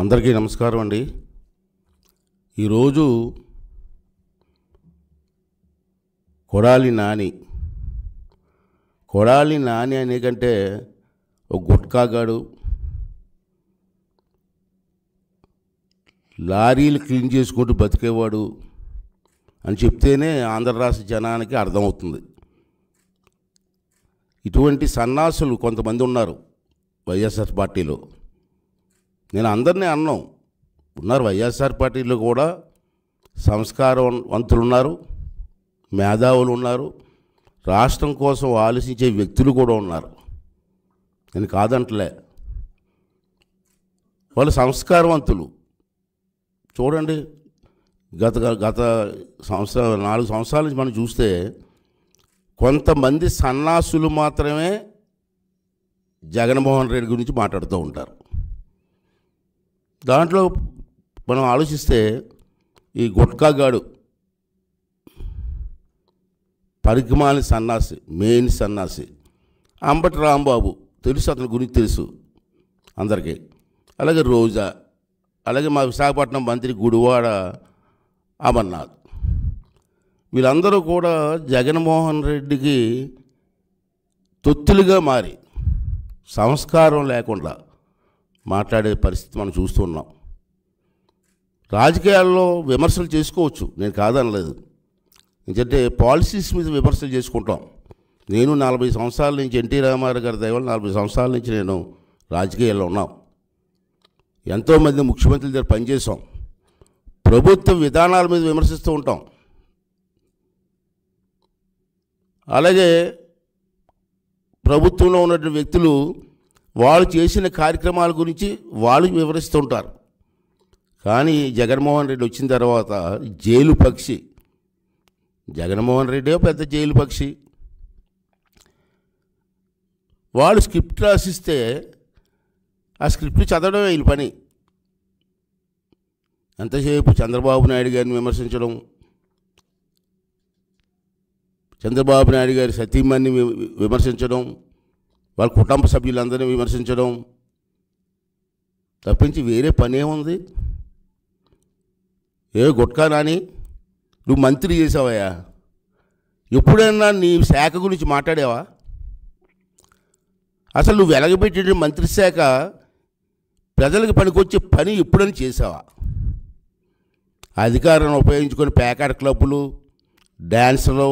అందరికీ నమస్కారం అండి ఈరోజు కొడాలి నాని కొడాలి నాని అనే కంటే ఒక గుట్కాగాడు లారీలు క్లీన్ చేసుకుంటూ బతికేవాడు అని చెప్తేనే ఆంధ్ర రాష్ట్ర జనానికి అర్థమవుతుంది ఇటువంటి సన్నాసులు కొంతమంది ఉన్నారు వైఎస్ఆర్ పార్టీలో నేను అందరినీ అన్నాం ఉన్నారు వైఎస్ఆర్ పార్టీలో కూడా సంస్కారవంతులు ఉన్నారు మేధావులు ఉన్నారు రాష్ట్రం కోసం ఆలోచించే వ్యక్తులు కూడా ఉన్నారు నేను కాదంటలే వాళ్ళు సంస్కారవంతులు చూడండి గత గత సంవత్సర నాలుగు సంవత్సరాల నుంచి మనం చూస్తే కొంతమంది సన్నాసులు మాత్రమే జగన్మోహన్ రెడ్డి గురించి మాట్లాడుతూ ఉంటారు దాంట్లో మనం ఆలోచిస్తే ఈ గుట్కాగాడు పరిగమాని సన్నాసి మెయిన్ సన్నాసి అంబటి రాంబాబు తెలుసు అతని గురించి తెలుసు అందరికీ అలాగే రోజా అలాగే మా విశాఖపట్నం మంత్రి గుడివాడ అమర్నాథ్ వీళ్ళందరూ కూడా జగన్మోహన్ రెడ్డికి తొత్తులుగా మారి సంస్కారం లేకుండా మాట్లాడే పరిస్థితి మనం చూస్తున్నాం రాజకీయాల్లో విమర్శలు చేసుకోవచ్చు నేను కాదనలేదు ఎందుకంటే పాలసీస్ మీద విమర్శలు చేసుకుంటాం నేను నలభై సంవత్సరాల నుంచి ఎన్టీ రామారావు గారి దయవల్ల నలభై సంవత్సరాల నుంచి నేను రాజకీయాల్లో ఉన్నాం ఎంతోమంది ముఖ్యమంత్రుల దగ్గర పనిచేసాం ప్రభుత్వ విధానాల మీద విమర్శిస్తూ ఉంటాం అలాగే ప్రభుత్వంలో ఉన్నటువంటి వ్యక్తులు వాళ్ళు చేసిన కార్యక్రమాల గురించి వాళ్ళు వివరిస్తుంటారు కానీ జగన్మోహన్ రెడ్డి వచ్చిన తర్వాత జైలు పక్షి జగన్మోహన్ రెడ్డి పెద్ద జైలు పక్షి వాళ్ళు స్క్రిప్ట్ రాసిస్తే ఆ స్క్రిప్ట్ చదవడం వీళ్ళ పని ఎంతసేపు చంద్రబాబు నాయుడు గారిని విమర్శించడం చంద్రబాబు నాయుడు గారి సతీమణ్ణి విమర్శించడం వాళ్ళ కుటుంబ సభ్యులందరినీ విమర్శించడం తప్పించి వేరే పని ఏముంది ఏ గుట్కా నాని నువ్వు మంత్రి చేసావయ్యా ఎప్పుడైనా నీ శాఖ గురించి మాట్లాడావా అసలు నువ్వు వెలగబెట్టిన మంత్రి శాఖ ప్రజలకు పనికొచ్చే పని ఎప్పుడని చేసావా అధికారాన్ని ఉపయోగించుకొని పేకాడ క్లబ్బులు డ్యాన్సులు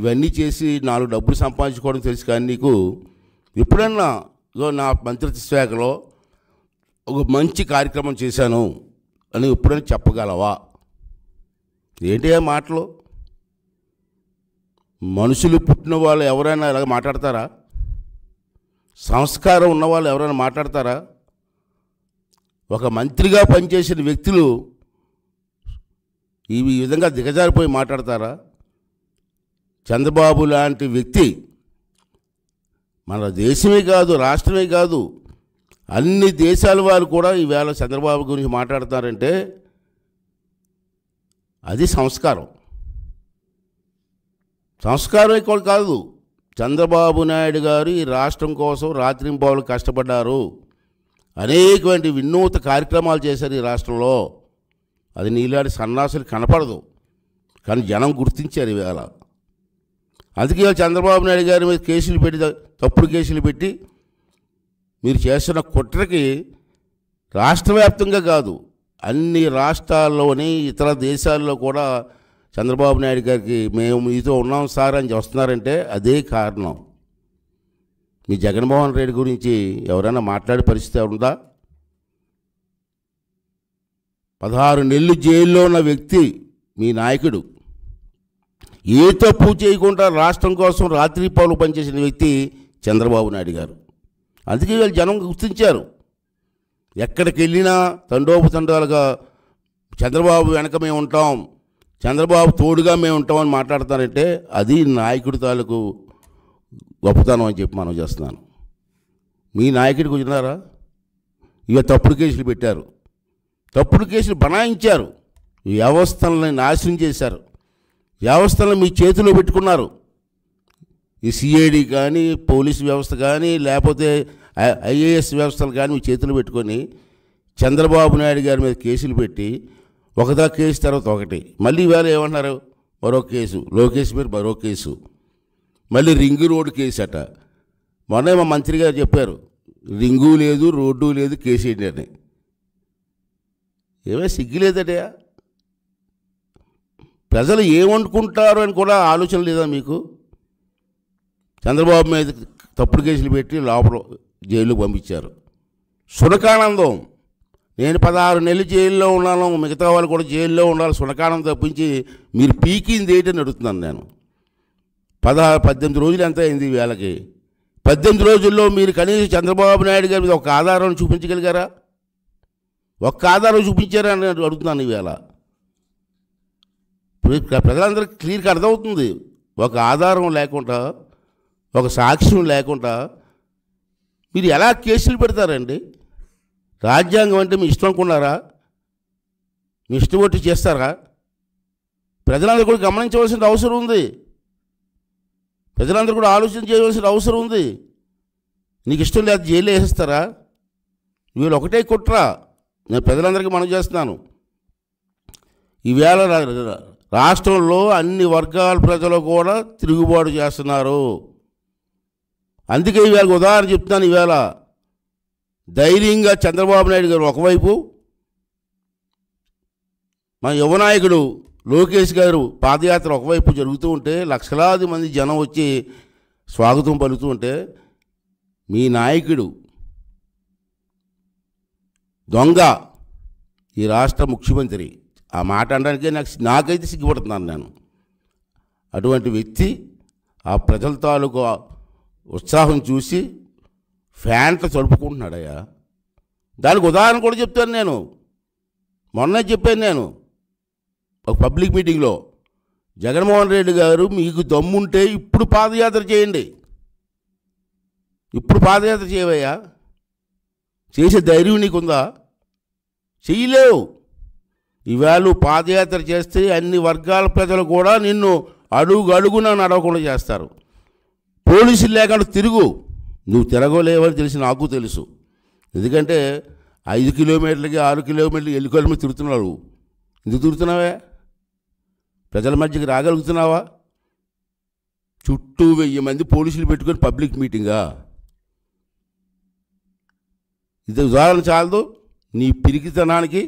ఇవన్నీ చేసి నాలుగు డబ్బులు సంపాదించుకోవడం తెలుసు కానీ నీకు ఎప్పుడన్నా ఇదో నా మంత్రిత్వ శాఖలో ఒక మంచి కార్యక్రమం చేశాను అని ఎప్పుడైనా చెప్పగలవా ఏంటి మాటలు మనుషులు పుట్టిన వాళ్ళు ఎవరైనా ఇలా మాట్లాడతారా సంస్కారం ఉన్న వాళ్ళు ఎవరైనా మాట్లాడతారా ఒక మంత్రిగా పనిచేసిన వ్యక్తులు ఈ విధంగా దిగజారిపోయి మాట్లాడతారా చంద్రబాబు లాంటి వ్యక్తి మన దేశమే కాదు రాష్ట్రమే కాదు అన్ని దేశాల వారు కూడా ఈవేళ చంద్రబాబు గురించి మాట్లాడతారంటే అది సంస్కారం సంస్కారం ఎక్కువ కాదు చంద్రబాబు నాయుడు గారు ఈ రాష్ట్రం కోసం రాత్రింపావులు కష్టపడ్డారు అనేకమైన వినూత కార్యక్రమాలు చేశారు ఈ రాష్ట్రంలో అది నీలాంటి సన్నాసులు కనపడదు కానీ జనం గుర్తించారు ఇవాళ అందుకే చంద్రబాబు నాయుడు గారి మీద కేసులు పెట్టి తప్పుడు కేసులు పెట్టి మీరు చేస్తున్న కుట్రకి వ్యాప్తంగా కాదు అన్ని రాష్ట్రాల్లోని ఇతర దేశాల్లో కూడా చంద్రబాబు నాయుడు గారికి మేము మీతో ఉన్నాం సార్ అని వస్తున్నారంటే అదే కారణం మీ జగన్మోహన్ రెడ్డి గురించి ఎవరైనా మాట్లాడే పరిస్థితి ఉందా పదహారు నెలలు జైల్లో ఉన్న వ్యక్తి మీ నాయకుడు ఏ తప్పు చేయకుండా రాష్ట్రం కోసం రాత్రి పాలు పనిచేసిన వ్యక్తి చంద్రబాబు నాయుడు గారు అందుకే వీళ్ళు జనం గుర్తించారు ఎక్కడికి వెళ్ళినా తండోపతండాలుగా చంద్రబాబు వెనక మేము ఉంటాం చంద్రబాబు తోడుగా మేము ఉంటామని మాట్లాడతానంటే అది నాయకుడి తాలూకు గొప్పతనం అని చెప్పి మనం చేస్తున్నాను మీ నాయకుడి కూర్చున్నారా ఇక తప్పుడు కేసులు పెట్టారు తప్పుడు కేసులు బనాయించారు వ్యవస్థలని నాశనం చేశారు వ్యవస్థలను మీ చేతిలో పెట్టుకున్నారు ఈ సిఐడి కానీ పోలీస్ వ్యవస్థ కానీ లేకపోతే ఐఏఎస్ వ్యవస్థలు కానీ మీ చేతులు పెట్టుకొని చంద్రబాబు నాయుడు గారి మీద కేసులు పెట్టి ఒకదా కేసు తర్వాత ఒకటి మళ్ళీ ఇవాళ ఏమన్నారు మరో కేసు లోకేష్ మీరు మరో కేసు మళ్ళీ రింగు రోడ్డు కేసు అట మొన్న మా మంత్రి గారు చెప్పారు రింగు లేదు రోడ్డు లేదు కేసు ఏంటి అని ఏమైనా సిగ్గు లేదటయా ప్రజలు ఏమనుకుంటారు అని కూడా ఆలోచన లేదా మీకు చంద్రబాబు మీద తప్పుడు కేసులు పెట్టి లోపల జైలు పంపించారు సునకానందం నేను పదహారు నెలలు జైల్లో ఉన్నాను మిగతా వాళ్ళు కూడా జైల్లో ఉండాలి సునకానందం తప్పించి మీరు పీకింది ఏంటని అడుగుతున్నాను నేను పదహారు పద్దెనిమిది రోజులు ఎంత అయింది వేళకి పద్దెనిమిది రోజుల్లో మీరు కనీసం చంద్రబాబు నాయుడు గారి మీద ఒక ఆధారం చూపించగలిగారా ఒక్క ఆధారం చూపించారా అని అడుగుతున్నాను ఈవేళ ప్రజలందరికీ క్లియర్గా అర్థమవుతుంది ఒక ఆధారం లేకుండా ఒక సాక్ష్యం లేకుండా మీరు ఎలా కేసులు పెడతారండి రాజ్యాంగం అంటే మీ ఇష్టం అనుకున్నారా మీ ఇష్టం ఒకటి చేస్తారా ప్రజలందరూ కూడా గమనించవలసిన అవసరం ఉంది ప్రజలందరూ కూడా ఆలోచన చేయవలసిన అవసరం ఉంది నీకు ఇష్టం లేదు జైలు వేసేస్తారా వీళ్ళు ఒకటే కుట్ర నేను ప్రజలందరికీ మనం చేస్తున్నాను ఈవేళ రాష్ట్రంలో అన్ని వర్గాల ప్రజలు కూడా తిరుగుబాటు చేస్తున్నారు అందుకే ఇవాళ ఉదాహరణ చెప్తున్నాను ఇవాళ ధైర్యంగా చంద్రబాబు నాయుడు గారు ఒకవైపు మన యువనాయకుడు లోకేష్ గారు పాదయాత్ర ఒకవైపు జరుగుతూ ఉంటే లక్షలాది మంది జనం వచ్చి స్వాగతం పలుకుతూ ఉంటే మీ నాయకుడు దొంగ ఈ రాష్ట్ర ముఖ్యమంత్రి ఆ మాట అనడానికే నాకు నాకైతే సిగ్గుపడుతున్నాను నేను అటువంటి వ్యక్తి ఆ ప్రజల తాలూకు ఉత్సాహం చూసి ఫ్యాన్లు చడుపుకుంటున్నాడయ్యా దానికి ఉదాహరణ కూడా చెప్తాను నేను మొన్నే చెప్పాను నేను ఒక పబ్లిక్ మీటింగ్లో జగన్మోహన్ రెడ్డి గారు మీకు దమ్ముంటే ఇప్పుడు పాదయాత్ర చేయండి ఇప్పుడు పాదయాత్ర చేయవయ్యా చేసే ధైర్యం నీకుందా చేయలేవు ఇవాళ పాదయాత్ర చేస్తే అన్ని వర్గాల ప్రజలు కూడా నిన్ను అడుగు అడుగున నడవకుండా చేస్తారు పోలీసులు లేకుండా తిరుగు నువ్వు తిరగలేవని తెలిసి నాకు తెలుసు ఎందుకంటే ఐదు కిలోమీటర్లకి ఆరు కిలోమీటర్లకి ఎల్లుకోవడం తిరుగుతున్నావు ఎందుకు తిరుగుతున్నావే ప్రజల మధ్యకి రాగలుగుతున్నావా చుట్టూ వెయ్యి మంది పోలీసులు పెట్టుకొని పబ్లిక్ మీటింగా ఇది ఉదాహరణ చాలదు నీ పిరికితనానికి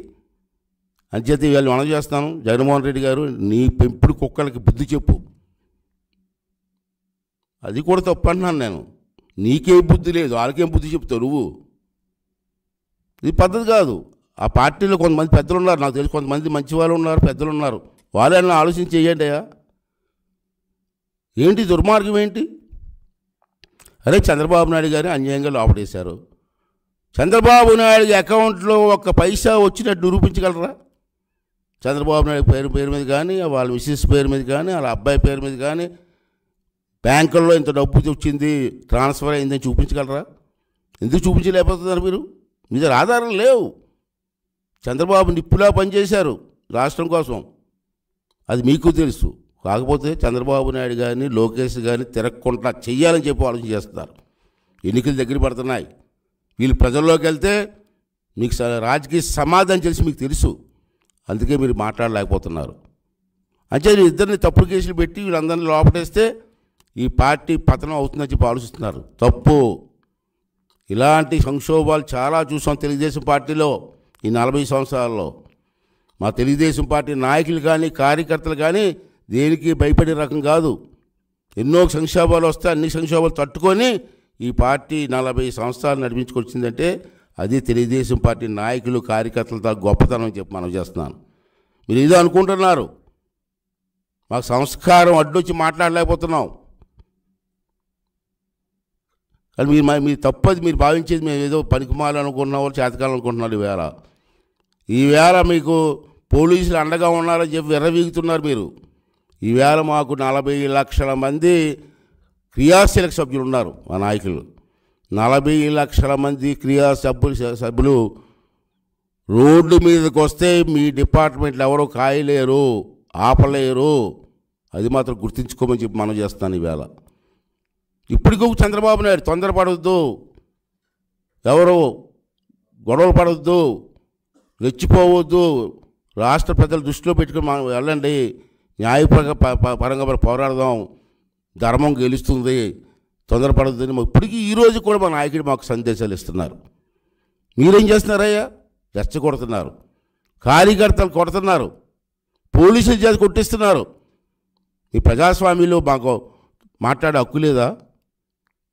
అంచేత వీళ్ళు మనం చేస్తాను జగన్మోహన్ రెడ్డి గారు నీ పెంపుడు కుక్కలకి బుద్ధి చెప్పు అది కూడా తప్పు అంటున్నాను నేను నీకే బుద్ధి లేదు వాళ్ళకేం బుద్ధి చెప్తావు నువ్వు ఇది పద్ధతి కాదు ఆ పార్టీలో కొంతమంది పెద్దలు ఉన్నారు నాకు తెలిసి కొంతమంది మంచి వాళ్ళు ఉన్నారు పెద్దలు ఉన్నారు వాళ్ళని ఆలోచన చేయండి అయ్యా ఏంటి దుర్మార్గం ఏంటి అరే చంద్రబాబు నాయుడు గారిని అన్యాయంగా లోపడేశారు చంద్రబాబు నాయుడు అకౌంట్లో ఒక పైసా వచ్చినట్టు నిరూపించగలరా చంద్రబాబు నాయుడు పేరు పేరు మీద కానీ వాళ్ళ మిసెస్ పేరు మీద కానీ వాళ్ళ అబ్బాయి పేరు మీద కానీ బ్యాంకుల్లో ఇంత డబ్బు వచ్చింది ట్రాన్స్ఫర్ అయిందని చూపించగలరా ఎందుకు చూపించలేకపోతున్నారు మీరు మీ దగ్గర ఆధారం లేవు చంద్రబాబు నిప్పులా పనిచేశారు రాష్ట్రం కోసం అది మీకు తెలుసు కాకపోతే చంద్రబాబు నాయుడు కానీ లోకేష్ కానీ తిరగకుండా చెయ్యాలని చెప్పి ఆలోచన చేస్తున్నారు ఎన్నికలు దగ్గర పడుతున్నాయి వీళ్ళు ప్రజల్లోకి వెళ్తే మీకు రాజకీయ సమాధానం తెలిసి మీకు తెలుసు అందుకే మీరు మాట్లాడలేకపోతున్నారు అంటే ఇద్దరిని తప్పుడు కేసులు పెట్టి వీళ్ళందరినీ లోపటేస్తే ఈ పార్టీ పతనం అవుతుందని చెప్పి ఆలోచిస్తున్నారు తప్పు ఇలాంటి సంక్షోభాలు చాలా చూసాం తెలుగుదేశం పార్టీలో ఈ నలభై సంవత్సరాల్లో మా తెలుగుదేశం పార్టీ నాయకులు కానీ కార్యకర్తలు కానీ దేనికి భయపడే రకం కాదు ఎన్నో సంక్షోభాలు వస్తే అన్ని సంక్షోభాలు తట్టుకొని ఈ పార్టీ నలభై సంవత్సరాలు నడిపించుకొచ్చిందంటే అది తెలుగుదేశం పార్టీ నాయకులు కార్యకర్తలతో గొప్పతనం చెప్పి మనం చేస్తున్నాను మీరు ఏదో అనుకుంటున్నారు మాకు సంస్కారం అడ్డొచ్చి మాట్లాడలేకపోతున్నాం కానీ మీరు మీరు తప్పది మీరు భావించేది మేము ఏదో పనికిమాలి అనుకుంటున్నావు చేతకాలనుకుంటున్నారు ఈవేళ ఈవేళ మీకు పోలీసులు అండగా ఉన్నారని చెప్పి విర్రవీగుతున్నారు మీరు ఈవేళ మాకు నలభై లక్షల మంది క్రియాశీలక సభ్యులు ఉన్నారు మా నాయకులు నలభై లక్షల మంది క్రియా సభ్యులు సభ్యులు రోడ్డు మీదకి వస్తే మీ డిపార్ట్మెంట్లు ఎవరు కాయలేరు ఆపలేరు అది మాత్రం గుర్తించుకోమని చెప్పి మనం చేస్తాను ఈవేళ ఇప్పటికొక చంద్రబాబు నాయుడు తొందరపడవద్దు ఎవరు గొడవలు పడవద్దు రెచ్చిపోవద్దు రాష్ట్ర ప్రజలు దృష్టిలో పెట్టుకుని మనం వెళ్ళండి న్యాయపరంగా పరంగా పోరాడదాం ధర్మం గెలుస్తుంది తొందరపడద్దని ఇప్పటికీ ఈరోజు కూడా మా నాయకుడు మాకు సందేశాలు ఇస్తున్నారు మీరేం చేస్తున్నారయ్యా కొడుతున్నారు కార్యకర్తలు కొడుతున్నారు పోలీసులు చేతి కొట్టిస్తున్నారు ఈ ప్రజాస్వామ్యంలో మాకు మాట్లాడే హక్కు లేదా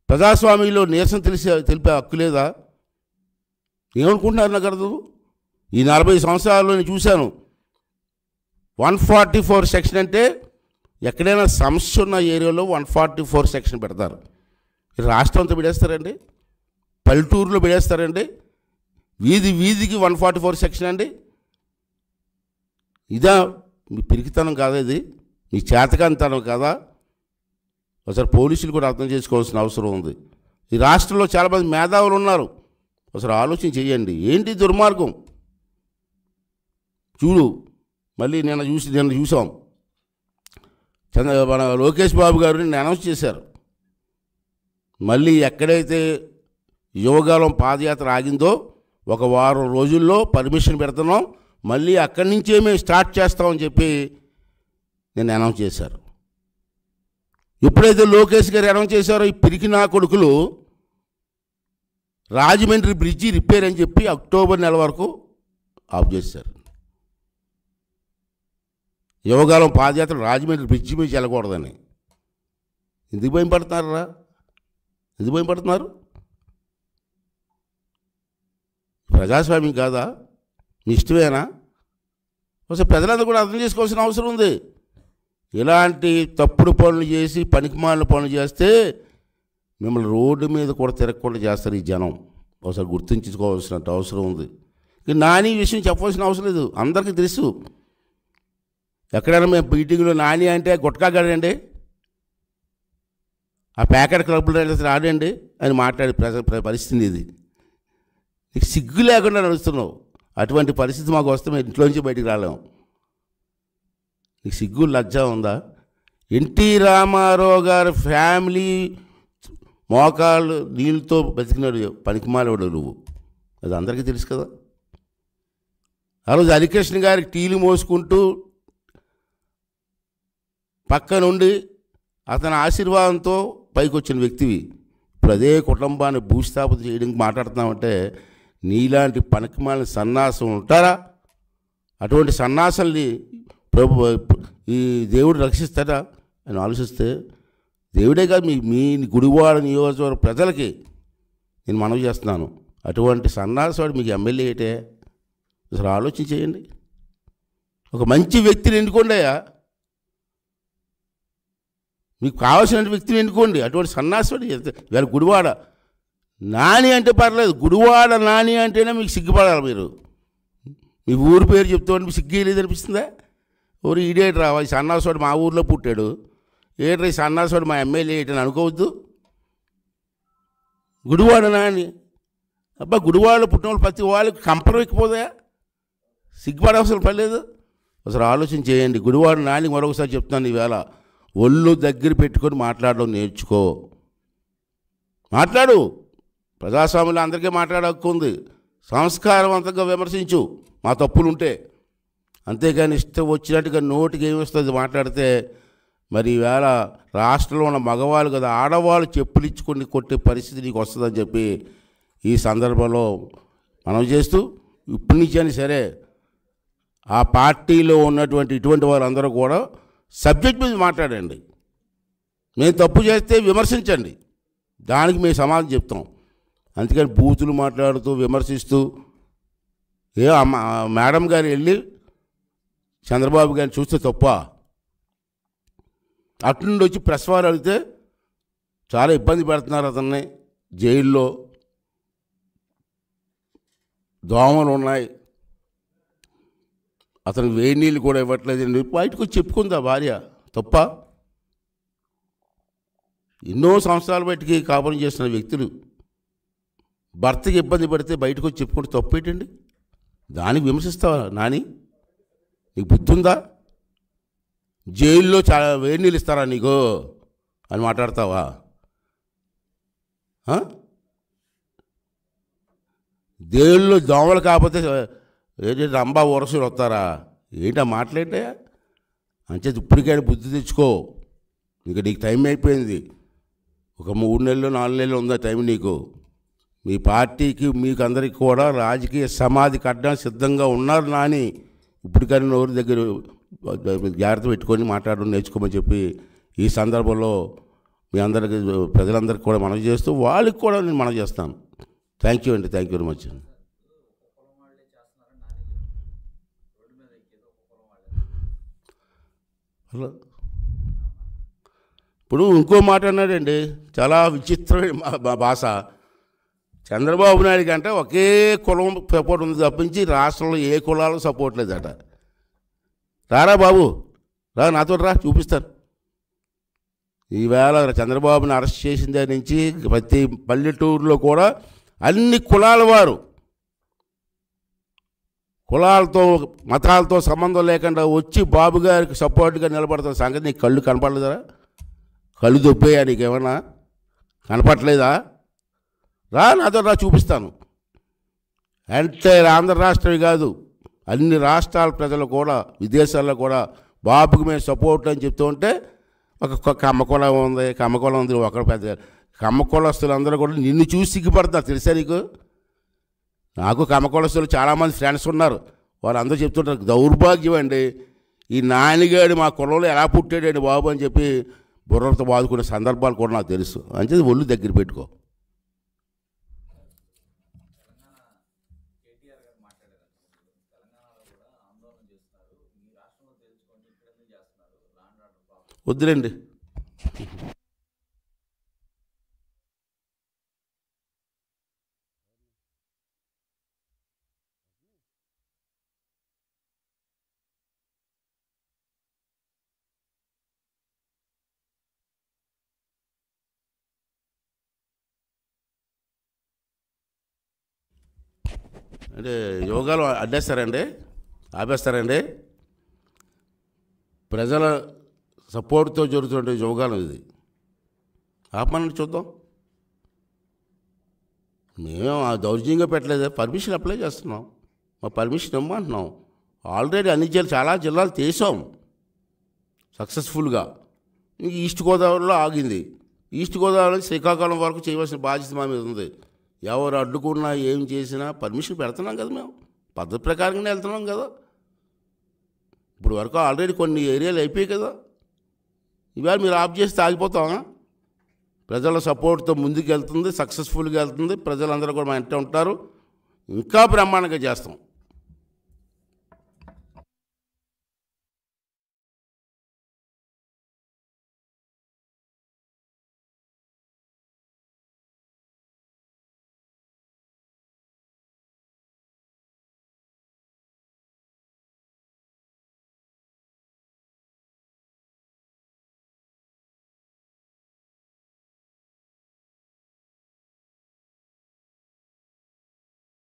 ప్రజాస్వామ్యంలో నీరసం తెలిసే తెలిపే హక్కు లేదా ఏమనుకుంటున్నారు నాకు ఈ నలభై సంవత్సరాల్లో నేను చూశాను వన్ ఫార్టీ ఫోర్ సెక్షన్ అంటే ఎక్కడైనా సమస్య ఉన్న ఏరియాలో వన్ ఫార్టీ ఫోర్ సెక్షన్ పెడతారు రాష్ట్రం అంతా పెడేస్తారండి పల్లెటూరులో పెడేస్తారండి వీధి వీధికి వన్ ఫార్టీ ఫోర్ సెక్షన్ అండి ఇదా మీ పిరికితనం కాదా ఇది మీ చేతకంతనం కదా ఒకసారి పోలీసులు కూడా అర్థం చేసుకోవాల్సిన అవసరం ఉంది ఈ రాష్ట్రంలో చాలామంది మేధావులు ఉన్నారు ఒకసారి ఆలోచన చేయండి ఏంటి దుర్మార్గం చూడు మళ్ళీ నిన్న చూసి నిన్న చూసాం చంద్ర మన లోకేష్ బాబు గారు నిన్న అనౌన్స్ చేశారు మళ్ళీ ఎక్కడైతే యువగాలం పాదయాత్ర ఆగిందో ఒక వారం రోజుల్లో పర్మిషన్ పెడుతున్నాం మళ్ళీ అక్కడి నుంచే మేము స్టార్ట్ చేస్తామని చెప్పి నేను అనౌన్స్ చేశారు ఎప్పుడైతే లోకేష్ గారు అనౌన్స్ చేశారో ఈ నా కొడుకులు రాజమండ్రి బ్రిడ్జి రిపేర్ అని చెప్పి అక్టోబర్ నెల వరకు ఆఫ్ చేశారు యువగాలం పాదయాత్ర రాజమండ్రి బ్రిడ్జి మీద వెళ్ళకూడదని ఎందుకు భయం భయపడుతున్నారా ఎందుకు భయపడుతున్నారు ప్రజాస్వామ్యం కాదా మీ ఇష్టమేనా ఒకసారి ప్రజలందరూ కూడా అర్థం చేసుకోవాల్సిన అవసరం ఉంది ఇలాంటి తప్పుడు పనులు చేసి పనికిమాలిన పనులు చేస్తే మిమ్మల్ని రోడ్డు మీద కూడా తిరగకుండా చేస్తారు ఈ జనం ఒకసారి గుర్తించుకోవాల్సిన అవసరం ఉంది ఇక నాని విషయం చెప్పవలసిన అవసరం లేదు అందరికీ తెలుసు ఎక్కడైనా మేము మీటింగ్లో నాని అంటే గుట్కా గడండి ఆ ప్యాకెట్ క్లబ్లు వెళ్ళేసి రాడండి అని మాట్లాడే పరిస్థితి ఇది నీకు సిగ్గు లేకుండా నడుస్తున్నావు అటువంటి పరిస్థితి మాకు వస్తే మేము ఇంట్లోంచి బయటికి రాలేము నీకు సిగ్గు లజ్జ ఉందా ఎన్టీ రామారావు గారి ఫ్యామిలీ మోకాళ్ళు నీళ్ళతో బతికినాడు పనికిమాలేవాడు నువ్వు అది అందరికీ తెలుసు కదా ఆ రోజు హరికృష్ణ గారికి టీలు మోసుకుంటూ పక్కనుండి అతని ఆశీర్వాదంతో పైకి వచ్చిన వ్యక్తివి ఇప్పుడు అదే కుటుంబాన్ని భూస్థాపన చేయడానికి మాట్లాడుతున్నామంటే నీలాంటి పనికిమాలిన సన్నాసం ఉంటారా అటువంటి సన్నాసల్ని ప్రభు ఈ దేవుడు రక్షిస్తారా అని ఆలోచిస్తే దేవుడే కాదు మీ మీ గుడివాడ నియోజకవర్గ ప్రజలకి నేను మనవి చేస్తున్నాను అటువంటి సన్నాసవాడు మీకు ఎమ్మెల్యే అయితే అసలు చేయండి ఒక మంచి వ్యక్తిని ఎన్నుకోండియా మీకు కావాల్సిన వ్యక్తిని ఎన్నుకోండి అటువంటి సన్నాసుడు వీళ్ళ గుడివాడ నాని అంటే పర్లేదు గుడివాడ నాని అంటేనే మీకు సిగ్గుపడాలి మీరు మీ ఊరు పేరు చెప్తామని మీకు సిగ్గు లేదనిపిస్తుందా ఓరి ఈడేటి రావాలి సన్నాసుడు మా ఊర్లో పుట్టాడు ఈ సన్నాసుడు మా ఎమ్మెల్యే ఏటని అనుకోవద్దు గుడివాడ నాని అబ్బా గుడివాడలో పుట్టిన వాళ్ళు ప్రతి వాళ్ళకి కంపర్ ఎక్కిపోదా అవసరం పర్లేదు అసలు ఆలోచన చేయండి గుడివాడు నాని మరొకసారి చెప్తున్నాను ఈవేళ ఒళ్ళు దగ్గర పెట్టుకొని మాట్లాడడం నేర్చుకో మాట్లాడు ప్రజాస్వాములు అందరికీ మాట్లాడక్కుంది సంస్కారవంతంగా విమర్శించు మా తప్పులుంటే అంతేగాని ఇష్టం వచ్చినట్టుగా నోటికి ఏమి వస్తుంది మాట్లాడితే మరి ఈవేళ రాష్ట్రంలో ఉన్న మగవాళ్ళు కదా ఆడవాళ్ళు చెప్పులు ఇచ్చుకొని కొట్టే పరిస్థితి నీకు వస్తుందని చెప్పి ఈ సందర్భంలో మనం చేస్తూ ఇప్పటి నుంచి అని సరే ఆ పార్టీలో ఉన్నటువంటి ఇటువంటి వాళ్ళందరూ కూడా సబ్జెక్ట్ మీద మాట్లాడండి మేము తప్పు చేస్తే విమర్శించండి దానికి మేము సమాధానం చెప్తాం అందుకని బూతులు మాట్లాడుతూ విమర్శిస్తూ ఏ మేడం గారు వెళ్ళి చంద్రబాబు గారిని చూస్తే తప్ప నుండి వచ్చి ప్రెస్ వారు అడిగితే చాలా ఇబ్బంది పెడుతున్నారు అతన్ని జైల్లో దోమలు ఉన్నాయి అతను వేడి నీళ్ళు కూడా ఇవ్వట్లేదు బయటకు చెప్పుకుందా భార్య తప్ప ఎన్నో సంవత్సరాల బయటికి కాపురం చేసిన వ్యక్తులు భర్తకి ఇబ్బంది పడితే బయటకు వచ్చి చెప్పుకుంటే తప్పేటండి దానికి విమర్శిస్తావా నాని నీకు బుద్ధుందా జైల్లో చాలా వేడి నీళ్ళు ఇస్తారా నీకు అని మాట్లాడతావా దేవుళ్ళు దోమలు కాకపోతే ఏదైతే అంబా వరసలు వస్తారా ఏంటా మాట్లాడే అంచేది ఇప్పటికైనా బుద్ధి తెచ్చుకో ఇంకా నీకు టైం అయిపోయింది ఒక మూడు నెలలు నాలుగు నెలలు ఉందా టైం నీకు మీ పార్టీకి మీకు అందరికీ కూడా రాజకీయ సమాధి కట్టడం సిద్ధంగా ఉన్నారు నాని ఇప్పటికైనా నోరు దగ్గర జాగ్రత్త పెట్టుకొని మాట్లాడడం నేర్చుకోమని చెప్పి ఈ సందర్భంలో మీ అందరికీ ప్రజలందరికీ కూడా మనవి చేస్తూ వాళ్ళకి కూడా నేను మనవి చేస్తాను థ్యాంక్ యూ అండి thank you very much hello ఇప్పుడు ఇంకో మాట అన్నాడండి చాలా విచిత్రమైన భాష చంద్రబాబు నాయుడు కంటే ఒకే కులం సపోర్ట్ ఉంది తప్పించి రాష్ట్రంలో ఏ కులాలు సపోర్ట్ లేదట రారా బాబు రా నాతో రా చూపిస్తాను ఈవేళ చంద్రబాబుని అరెస్ట్ చేసిన దాని నుంచి ప్రతి పల్లెటూరులో కూడా అన్ని కులాల వారు కులాలతో మతాలతో సంబంధం లేకుండా వచ్చి బాబు గారికి సపోర్ట్గా నిలబడుతున్న సంగతి నీకు కళ్ళు కనపడలేదా కళ్ళు దొబ్బేయా నీకేమన్నా కనపట్లేదా రా నాతో రా చూపిస్తాను అంటే ఆంధ్ర రాష్ట్రమే కాదు అన్ని రాష్ట్రాల ప్రజలు కూడా విదేశాల్లో కూడా బాబుకి మేము సపోర్ట్ అని చెప్తూ ఉంటే ఒక కమ్మకులం ఉంది కమ్మకులం ఉంది ఒకరు పెద్ద కమ్మకులస్తులందరూ కూడా నిన్ను చూసి సిగ్గుపడతారు తెలుసా నీకు నాకు కమకొలసలు చాలామంది ఫ్రెండ్స్ ఉన్నారు వాళ్ళందరూ అందరూ చెప్తుంటారు దౌర్భాగ్యం అండి ఈ నాయనగాడు మా కులంలో ఎలా పుట్టాడండి బాబు అని చెప్పి బుర్రతో బాదుకునే సందర్భాలు కూడా నాకు తెలుసు అంచేది ఒళ్ళు దగ్గర పెట్టుకో వద్దులేండి అంటే యోగాలు అడ్డేస్తారండి ఆపేస్తారండి ప్రజల సపోర్ట్తో జరుగుతున్న యోగాలు ఇది ఆపమని చూద్దాం మేము ఆ దౌర్జన్యంగా పెట్టలేదు పర్మిషన్ అప్లై చేస్తున్నాం మా పర్మిషన్ ఇవ్వమంటున్నాం ఆల్రెడీ అన్ని జిల్లా చాలా జిల్లాలు తీసాం సక్సెస్ఫుల్గా ఈస్ట్ గోదావరిలో ఆగింది ఈస్ట్ గోదావరి శ్రీకాకుళం వరకు చేయవలసిన బాధ్యత మా మీద ఉంది ఎవరు అడ్డుకున్నా ఏం చేసినా పర్మిషన్ పెడుతున్నాం కదా మేము పద్ధతి ప్రకారంగానే వెళ్తున్నాం కదా ఇప్పుడు వరకు ఆల్రెడీ కొన్ని ఏరియాలు అయిపోయాయి కదా ఇవాళ మీరు ఆఫ్ చేసి తాగిపోతాం ప్రజల సపోర్ట్తో ముందుకు వెళ్తుంది సక్సెస్ఫుల్గా వెళ్తుంది ప్రజలందరూ కూడా మా ఇంట ఉంటారు ఇంకా బ్రహ్మాండంగా చేస్తాం